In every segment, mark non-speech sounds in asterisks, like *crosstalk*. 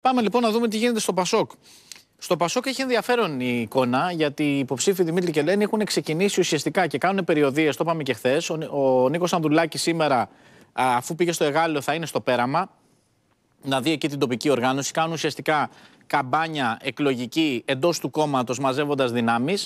Πάμε λοιπόν να δούμε τι γίνεται στο Πασόκ. Στο Πασόκ έχει ενδιαφέρον η εικόνα, γιατί οι υποψήφοι Δημήτρη και Λένη έχουν ξεκινήσει ουσιαστικά και κάνουν περιοδίες. Το είπαμε και χθες. Ο, ο Νίκος Ανδουλάκη σήμερα, αφού πήγε στο Εγάλιο, θα είναι στο πέραμα να δει εκεί την τοπική οργάνωση. Κάνουν ουσιαστικά καμπάνια εκλογική εντός του κόμματος, μαζεύοντας δυνάμεις.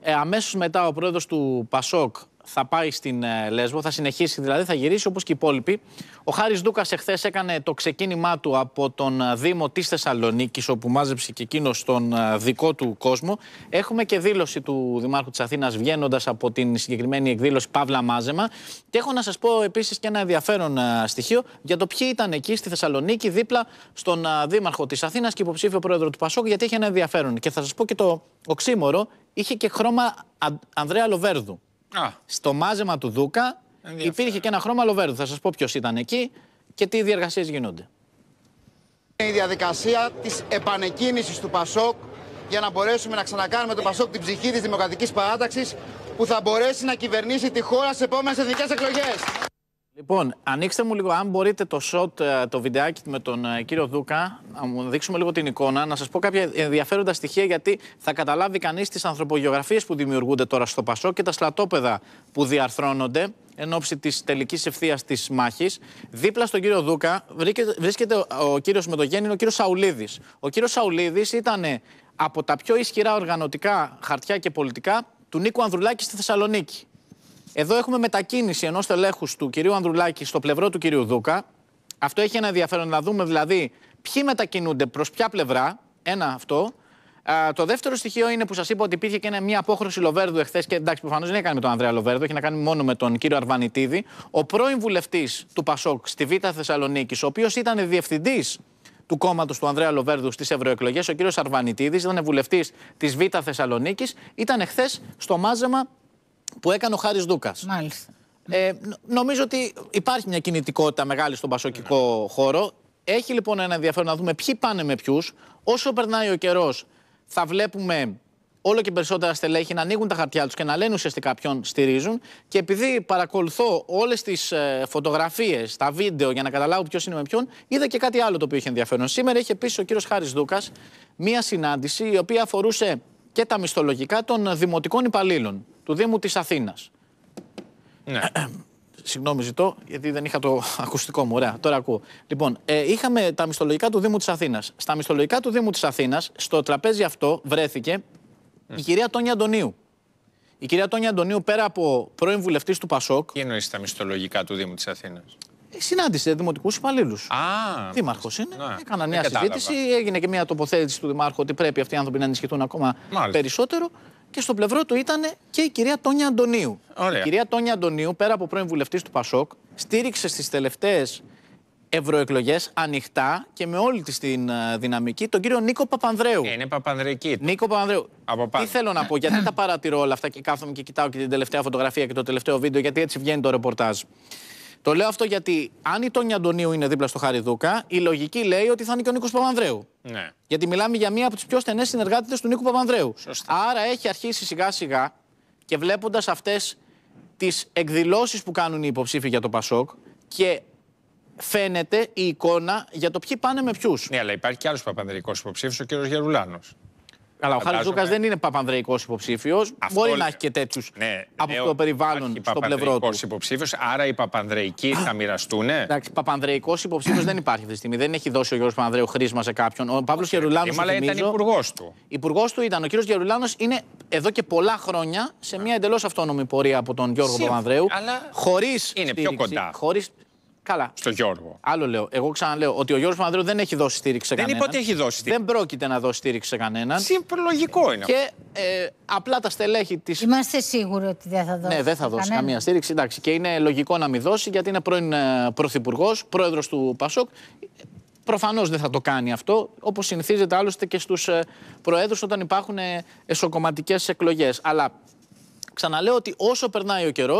Ε, Αμέσως μετά ο πρόεδρος του Πασόκ, θα πάει στην ε, Λέσβο, θα συνεχίσει δηλαδή, θα γυρίσει όπως και οι υπόλοιποι. Ο Χάρης Δούκας εχθές έκανε το ξεκίνημά του από τον ε, Δήμο της Θεσσαλονίκης, όπου μάζεψε και εκείνος τον ε, δικό του κόσμο. Έχουμε και δήλωση του Δημάρχου της Αθήνας βγαίνοντας από την συγκεκριμένη εκδήλωση Παύλα Μάζεμα. Και έχω να σας πω επίσης και ένα ενδιαφέρον στοιχείο για το ποιοι ήταν εκεί στη Θεσσαλονίκη δίπλα στον Δήμαρχο της Αθήνας και υποψήφιο πρόεδρο του Πασόκ, γιατί έχει ένα ενδιαφέρον. Και θα σας πω και το οξύμορο, είχε και χρώμα Ανδρέα Λοβέρδου. Στο μάζεμα του Δούκα υπήρχε και ένα χρώμα Λοβέρδου. Θα σας πω ποιος ήταν εκεί και τι διεργασίες γίνονται. Είναι η διαδικασία της επανεκκίνησης του Πασόκ για να μπορέσουμε να ξανακάνουμε το Πασόκ την ψυχή της Δημοκρατικής Παράταξης που θα μπορέσει να κυβερνήσει τη χώρα σε επόμενες εθνικές εκλογές. Λοιπόν, ανοίξτε μου λίγο, αν μπορείτε, το shot, ε, το βιντεάκι με τον ε, κύριο Δούκα, να μου δείξουμε λίγο την εικόνα, να σας πω κάποια ενδιαφέροντα στοιχεία, γιατί θα καταλάβει κανείς τις ανθρωπογεωγραφίες που δημιουργούνται τώρα στο Πασό και τα σλατόπεδα που διαρθρώνονται εν ώψη της τελικής ευθείας της μάχης. Δίπλα στον κύριο Δούκα βρίσκεται ο κύριο Μετογέννη, ο κύριος Σαουλίδης. Ο κύριος Σαουλίδης ήταν από τα πιο ισχυρά οργανωτικά χαρτιά και πολιτικά του Νίκου Ανδρουλάκη στη Θεσσαλονίκη. Εδώ έχουμε μετακίνηση ενός τελέχου του κυρίου Ανδρουλάκη στο πλευρό του κυρίου Δούκα. Αυτό έχει ένα ενδιαφέρον να δούμε δηλαδή ποιοι μετακινούνται προς ποια πλευρά. Ένα αυτό. το δεύτερο στοιχείο είναι που σας είπα ότι υπήρχε και μια απόχρωση Λοβέρδου εχθές. Και εντάξει, προφανώς δεν έχει με τον Ανδρέα Λοβέρδου, έχει να κάνει μόνο με τον κύριο Αρβανιτίδη. Ο πρώην βουλευτής του Πασόκ στη Β' Θεσσαλονίκη, ο οποίος ήταν διευθυντής του κόμματος του Ανδρέα Λοβέρδου στις ευρωεκλογές, ο κύριος Αρβανιτίδης, ήταν βουλευτής της Β' Θεσσαλονίκης, ήταν εχθές στο μάζεμα που έκανε ο Χάρης Δούκας. Ε, νομίζω ότι υπάρχει μια κινητικότητα μεγάλη στον πασοκικό ναι. χώρο. Έχει λοιπόν ένα ενδιαφέρον να δούμε ποιοι πάνε με ποιους. Όσο περνάει ο καιρός, θα βλέπουμε όλο και περισσότερα στελέχη να ανοίγουν τα χαρτιά τους και να λένε ουσιαστικά ποιον στηρίζουν. Και επειδή παρακολουθώ όλες τις ε, φωτογραφίες, τα βίντεο για να καταλάβω ποιος είναι με ποιον, είδα και κάτι άλλο το οποίο είχε ενδιαφέρον. Σήμερα είχε επίση ο κύριος Χάρης Δούκας μία συνάντηση η οποία αφορούσε και τα μισθολογικά των δημοτικών υπαλλήλων του Δήμου της Αθήνας. Ναι. *clears throat* Συγγνώμη, ζητώ, γιατί δεν είχα το *laughs* ακουστικό μου. Ωραία, τώρα ακούω. Λοιπόν, ε, είχαμε τα μισθολογικά του Δήμου της Αθήνας. Στα μισθολογικά του Δήμου της Αθήνας, στο τραπέζι αυτό βρέθηκε η κυρία Τόνια Αντωνίου. Η κυρία Τόνια Αντωνίου, πέρα από πρώην βουλευτής του Πασόκ. Τι εννοείς τα μισθολογικά του Δήμου της Αθήνας. Ε, συνάντησε δημοτικούς υπαλλήλους. Δήμαρχος είναι. Ναι. Έκανα μια συζήτηση. Έγινε και μια τοποθέτηση του Δημάρχου ότι πρέπει αυτοί οι άνθρωποι να ενισχυθούν ακόμα περισσότερο και στο πλευρό του ήταν και η κυρία Τόνια Αντωνίου. Ωραία. Η κυρία Τόνια Αντωνίου, πέρα από πρώην βουλευτής του Πασόκ, στήριξε στις τελευταίες ευρωεκλογές ανοιχτά και με όλη της την ε, δυναμική τον κύριο Νίκο Παπανδρέου. Ε, είναι Παπανδρική. Νίκο Παπανδρέου. Από Τι θέλω να πω, γιατί τα παρατηρώ όλα αυτά και κάθομαι και κοιτάω και την τελευταία φωτογραφία και το τελευταίο βίντεο, γιατί έτσι βγαίνει το ρεπορτάζ. Το λέω αυτό γιατί αν η Τόνια Αντωνίου είναι δίπλα στο Χαριδούκα, η λογική λέει ότι θα είναι και ο Νίκος Παπανδρέου. Ναι. Γιατί μιλάμε για μία από τις πιο στενές συνεργάτητες του Νίκου Παπανδρέου. Σωστή. Άρα έχει αρχίσει σιγά σιγά και βλέποντας αυτές τις εκδηλώσεις που κάνουν οι υποψήφοι για το Πασόκ και φαίνεται η εικόνα για το ποιοι πάνε με ποιους. Ναι, αλλά υπάρχει και άλλος Παπανδρικός υποψήφιος, ο κ. Γερουλάνο. Αλλά ο Χάρης Ζούκα δεν είναι παπανδρεϊκός υποψήφιος. Μπορεί να έχει και τέτοιους ναι, ναι, από το περιβάλλον στο πλευρό του. υποψήφιος, άρα οι παπανδρεϊκοί θα μοιραστούν. Εντάξει, παπανδρεϊκός υποψήφιος δεν υπάρχει αυτή τη στιγμή. Δεν έχει δώσει ο Γιώργος Παπανδρέου χρήσμα σε κάποιον. Ο Παύλος Γερουλάνο. Αλλά ήταν υπουργός του. Υπουργός του ήταν. Ο κύριος Γερουλάνος είναι εδώ και πολλά χρόνια σε μια εντελώς αυτόνομη πορεία από τον Γιώργο Παπανδρέου. Χωρίς. Είναι πιο κοντά. Καλά. Στο Γιώργο. Άλλο λέω. Εγώ ξαναλέω ότι ο Γιώργος Παναδρέου δεν έχει δώσει στήριξη σε δεν κανέναν. Δεν είπα ότι έχει δώσει στήριξη. Δεν πρόκειται να δώσει στήριξη σε κανέναν. Συμπρολογικό είναι. Και ε, απλά τα στελέχη της. Είμαστε σίγουροι ότι δεν θα δώσει. Ναι, δεν θα δώσει κανένα. καμία στήριξη. Εντάξει. Και είναι λογικό να μην δώσει γιατί είναι πρώην ε, πρωθυπουργός, πρόεδρος του Πασόκ. Προφανώς δεν θα το κάνει αυτό, όπως συνηθίζεται άλλωστε και στους ε, προέδρους όταν υπάρχουν εσωκομματικές εκλογές. Αλλά ξαναλέω ότι όσο περνάει ο καιρός,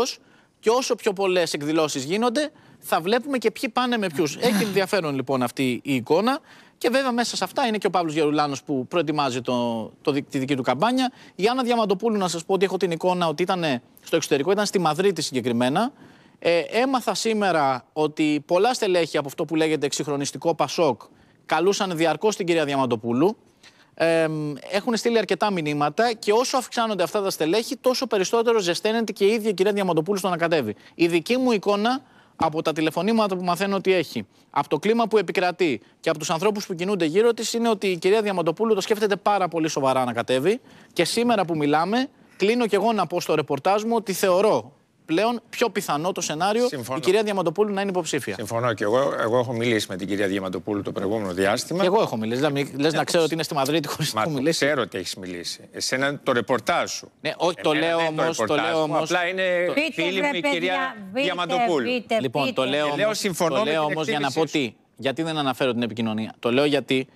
και όσο πιο πολλές εκδηλώσεις γίνονται, θα βλέπουμε και ποιοι πάνε με ποιους. *laughs* Έχει ενδιαφέρον λοιπόν αυτή η εικόνα. Και βέβαια μέσα σε αυτά είναι και ο Παύλος Γερουλάνος που προετοιμάζει το, το, τη δική του καμπάνια. Η Άννα Διαμαντοπούλου, να σας πω ότι έχω την εικόνα ότι ήταν ε, στο εξωτερικό, ήταν στη Μαδρίτη συγκεκριμένα. Ε, έμαθα σήμερα ότι πολλά στελέχη από αυτό που λέγεται εξυγχρονιστικό Πασόκ καλούσαν διαρκώς την κυρία Διαμαντοπούλου έχουν στείλει αρκετά μηνύματα και όσο αυξάνονται αυτά τα στελέχη, τόσο περισσότερο ζεσταίνεται και η ίδια η κυρία Διαμαντοπούλου στο να κατέβει. Η δική μου εικόνα από τα τηλεφωνήματα που μαθαίνω ότι έχει, από το κλίμα που επικρατεί και από τους ανθρώπους που κινούνται γύρω της, είναι ότι η κυρία Διαμαντοπούλου το σκέφτεται πάρα πολύ σοβαρά να κατέβει. Και σήμερα που μιλάμε, κλείνω και εγώ να πω στο ρεπορτάζ μου ότι θεωρώ πλέον πιο πιθανό το σενάριο Συμφωνώ. η κυρία Διαμαντοπούλου να είναι υποψήφια. Συμφωνώ και εγώ. Εγώ έχω μιλήσει με την κυρία Διαμαντοπούλου το προηγούμενο διάστημα. Και εγώ έχω μιλήσει. Δηλαδή, λες να ξέρω ότι είναι στη Μαδρίτη χωρίς να έχω μιλήσει. Ξέρω ότι έχεις μιλήσει. Εσένα το ρεπορτάζ σου. Ναι, όχι, το λέω όμως. Το λέω όμως. Απλά είναι φίλη μου η κυρία Διαμαντοπούλου. Λοιπόν, το λέω ε, όμω για να πω τι. Γιατί δεν αναφέρω την επικοινωνία. Το λέω γιατί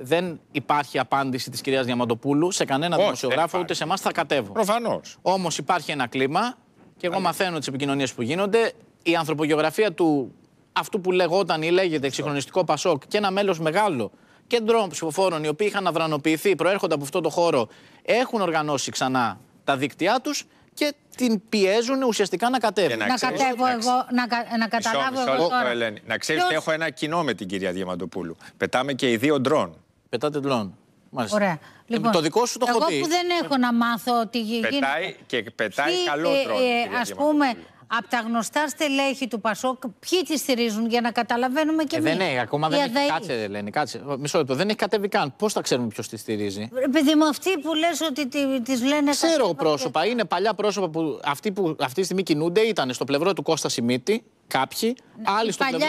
δεν υπάρχει απάντηση της κυρίας Διαμαντοπούλου σε κανένα δημοσιογράφο, ούτε σε εμάς θα κατέβω. Προφανώς. Όμως υπάρχει ένα κλίμα και εγώ μαθαίνω τις επικοινωνίες που γίνονται. Η ανθρωπογεωγραφία του αυτού που λεγόταν ή λέγεται εξυγχρονιστικό Πασόκ και ένα μέλος μεγάλο κέντρων ψηφοφόρων οι οποίοι είχαν αδρανοποιηθεί, προέρχονται από αυτό το χώρο, έχουν οργανώσει ξανά τα δίκτυά τους και την πιέζουν ουσιαστικά να κατέβουν. Να, κατέβω εγώ, να, να καταλάβω εγώ τώρα. Ελένη. Να ξέρεις ότι έχω ένα κοινό με την κυρία Διαμαντοπούλου. Πετάμε και οι δύο ντρόν. Πετάτε ντρόν. Μάλιστα. Ωραία. Ε, λοιπόν, το δικό σου το έχω Εγώ που δεν έχω να μάθω ότι γίνεται. Πετάει και πετάει καλό τρόπο. Ε, ε, ας πούμε, από τα γνωστά στελέχη του Πασόκ, ποιοι τη στηρίζουν για να καταλαβαίνουμε και ε, εμείς. δεν έχει, ακόμα δεν έχει. Κάτσε, Ελένη, κάτσε. Μισό λεπτό, δεν έχει κατέβει καν. Πώς θα ξέρουμε ποιος τη στηρίζει. Επειδή με αυτοί που λες ότι τη λένε. Ξέρω πρόσωπα. Είναι παλιά πρόσωπα που αυτοί που αυτή τη στιγμή κινούνται ήταν στο πλευρό του Κώστα Σιμίτη, κάποιοι. Ναι, άλλοι, στο πλευρό,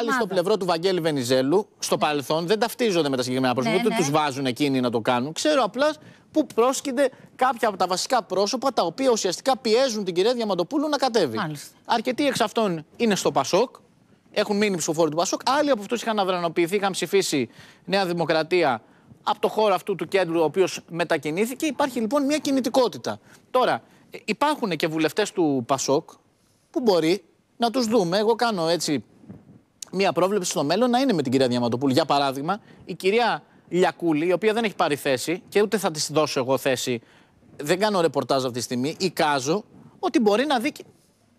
άλλοι στο πλευρό του Βαγγέλη Βενιζέλου, στο ναι. παρελθόν, δεν ταυτίζονται με τα συγκεκριμένα πρόσωπα, ναι, ναι. τους βάζουν εκείνοι να το κάνουν. Ξέρω απλά που πρόσκυνται κάποια από τα βασικά πρόσωπα τα οποία ουσιαστικά πιέζουν την κυρία Διαμαντοπούλου να κατέβει. Μάλιστα. Αρκετοί εξ αυτών είναι στο Πασόκ, έχουν μείνει ψηφοφόροι του Πασόκ. Άλλοι από αυτούς είχαν αδρανοποιηθεί, είχαν ψηφίσει Νέα Δημοκρατία από το χώρο αυτού του κέντρου, ο οποίος μετακινήθηκε. Υπάρχει λοιπόν μια κινητικότητα. Τώρα, ε, υπάρχουν και βουλευτές του Πασόκ που μπορεί να τους δούμε. Εγώ κάνω έτσι μια πρόβλεψη στο μέλλον να είναι με την κυρία Διαμαντοπούλου. Για παράδειγμα, η κυρία Λιακούλη, η οποία δεν έχει πάρει θέση και ούτε θα της δώσω εγώ θέση. Δεν κάνω ρεπορτάζ αυτή τη στιγμή. Εικάζω ότι μπορεί να δει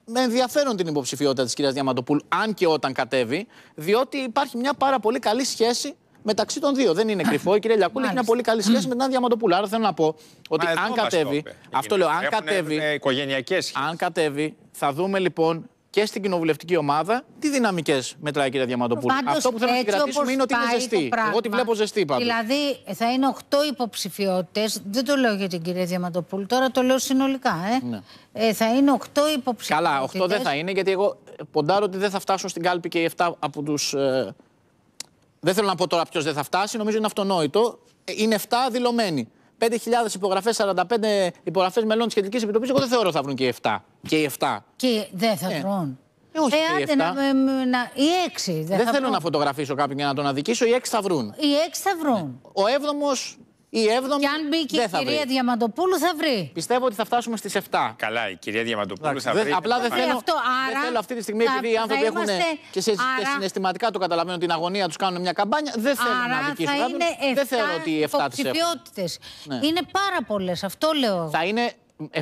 με ενδιαφέρον την υποψηφιότητα της κυρίας Διαμαντοπούλ, αν και όταν κατέβει, διότι υπάρχει μια πάρα πολύ καλή σχέση μεταξύ των δύο. Δεν είναι *laughs* κρυφό. Η κυρία Λιακούλη έχει μια πολύ καλή σχέση με την Άντια Άρα θέλω να πω ότι αν κατέβει. Αυτό λέω, αν κατέβει. αν κατέβει, θα δούμε λοιπόν και στην κοινοβουλευτική ομάδα, τι δυναμικές μετράει η κυρία Διαμαντοπούλου. Αυτό που θέλω να συγκρατήσουμε είναι ότι είναι ζεστή. Εγώ τη βλέπω ζεστή πάντως. Δηλαδή θα είναι 8 υποψηφιότητες. Δεν το λέω για την κυρία Διαμαντοπούλου, τώρα το λέω συνολικά. Ε. Ναι. Ε, θα είναι 8 υποψηφιότητες. Καλά, 8 δεν θα είναι, γιατί εγώ ποντάρω ότι δεν θα φτάσουν στην κάλπη και οι 7 από τους. Ε, δεν θέλω να πω τώρα ποιος δεν θα φτάσει, νομίζω είναι αυτονόητο. Ε, είναι 7 δηλωμένοι. 5.000 υπογραφέ, 45 υπογραφές μελών της Κεντρικής Επιτροπής, εγώ δεν θεωρώ θα βρουν και οι 7. Και οι 7. Και δεν θα ε. βρουν. Ε, όχι, ε, άντε, να, να, οι 6 Δεν, δεν θέλω βρουν. να φωτογραφίσω κάποιον για να τον αδικήσω. Οι έξι θα βρουν. Οι έξι θα βρουν. Ε, ο 7ο. Η 7η. Και αν μπει και η κυρία Διαμαντοπούλου, θα βρει. Πιστεύω ότι θα φτάσουμε στις 7. Καλά, η κυρία Διαμαντοπούλου θα βρει. Απλά δεν θέλω, ε, αυτό, άρα, δεν θέλω αυτή τη στιγμή, επειδή οι άνθρωποι έχουν. και, σε, συναισθηματικά το καταλαβαίνω την αγωνία τους κάνουν μια καμπάνια. Δεν θέλω να δικήσουν. Δεν θεωρώ ότι οι 7 τι ναι. Είναι πάρα πολλές, αυτό λέω. Θα είναι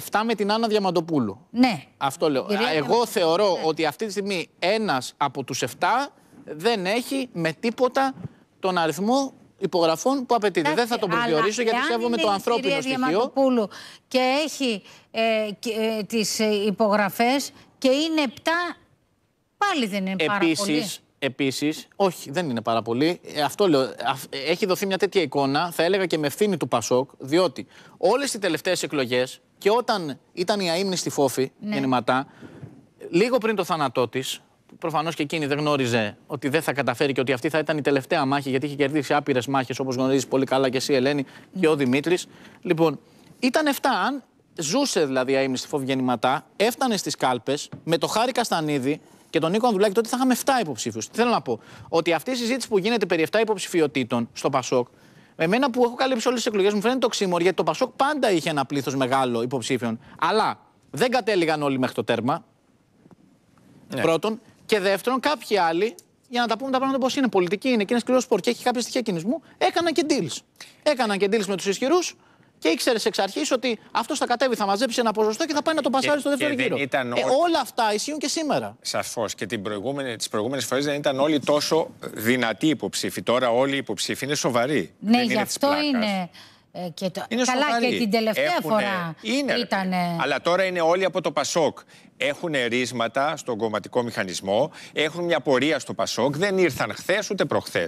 7 με την Άννα Διαμαντοπούλου. Ναι. Αυτό λέω. Εγώ θεωρώ ναι. ότι αυτή τη στιγμή ένας από τους 7 δεν έχει με τίποτα τον αριθμό υπογραφών που απαιτείται. Δεν θα τον προσδιορίσω γιατί σέβομαι το ανθρώπινο στοιχείο. Αν και έχει ε, ε, τις ε, υπογραφές και είναι 7, πάλι δεν είναι πάρα Επίσης, πολύ. Επίσης, όχι, δεν είναι πάρα πολύ. Ε, αυτό λέω. Έχει δοθεί μια τέτοια εικόνα, θα έλεγα και με ευθύνη του Πασόκ, διότι όλες οι τελευταίες εκλογές και όταν ήταν η αείμνη στη φόφη, ναι. γεννηματά, λίγο πριν το θάνατό της, Προφανώς και εκείνη δεν γνώριζε ότι δεν θα καταφέρει και ότι αυτή θα ήταν η τελευταία μάχη, γιατί είχε κερδίσει άπειρες μάχες, όπως γνωρίζεις πολύ καλά και εσύ, Ελένη, και ο Δημήτρης. Λοιπόν, ήταν 7. Αν ζούσε δηλαδή η φόβη φοβγεννηματά, έφτανε στις κάλπες με το Χάρη Καστανίδη και τον Νίκο Ανδουλάκη, τότε θα είχαμε 7 υποψήφιους. Τι θέλω να πω, ότι αυτή η συζήτηση που γίνεται περί 7 υποψηφιωτήτων στο Πασόκ, εμένα που έχω καλύψει όλες τις εκλογές μου φαίνεται το ξύμορ, γιατί το Πασόκ πάντα είχε ένα πλήθος μεγάλο υποψήφιων. Αλλά δεν κατέληγαν όλοι μέχρι το τέρμα. Ναι. Πρώτον, και δεύτερον, κάποιοι άλλοι, για να τα πούμε τα πράγματα πώ είναι, πολιτική είναι και είναι σπορ και έχει κάποια στοιχεία κινησμού, έκαναν και deals. Έκαναν και deals με τους ισχυρούς και ήξερε εξ αρχής ότι αυτός θα κατέβει, θα μαζέψει ένα ποσοστό και θα πάει να το πασάρει στο δεύτερο γύρο. Ε, ό... όλα αυτά ισχύουν και σήμερα. Σαφώς. Και τις προηγούμενες προηγούμενες φορές δεν ήταν όλοι τόσο δυνατοί υποψήφοι. Τώρα όλοι οι υποψήφοι είναι σοβαροί. Ναι, γι' αυτό είναι. Ε, και το... Καλά, και την τελευταία φορά ήταν. Αλλά τώρα είναι όλοι από το Πασόκ έχουν ρίσματα στον κομματικό μηχανισμό, έχουν μια πορεία στο Πασόκ, δεν ήρθαν χθες ούτε προχθές.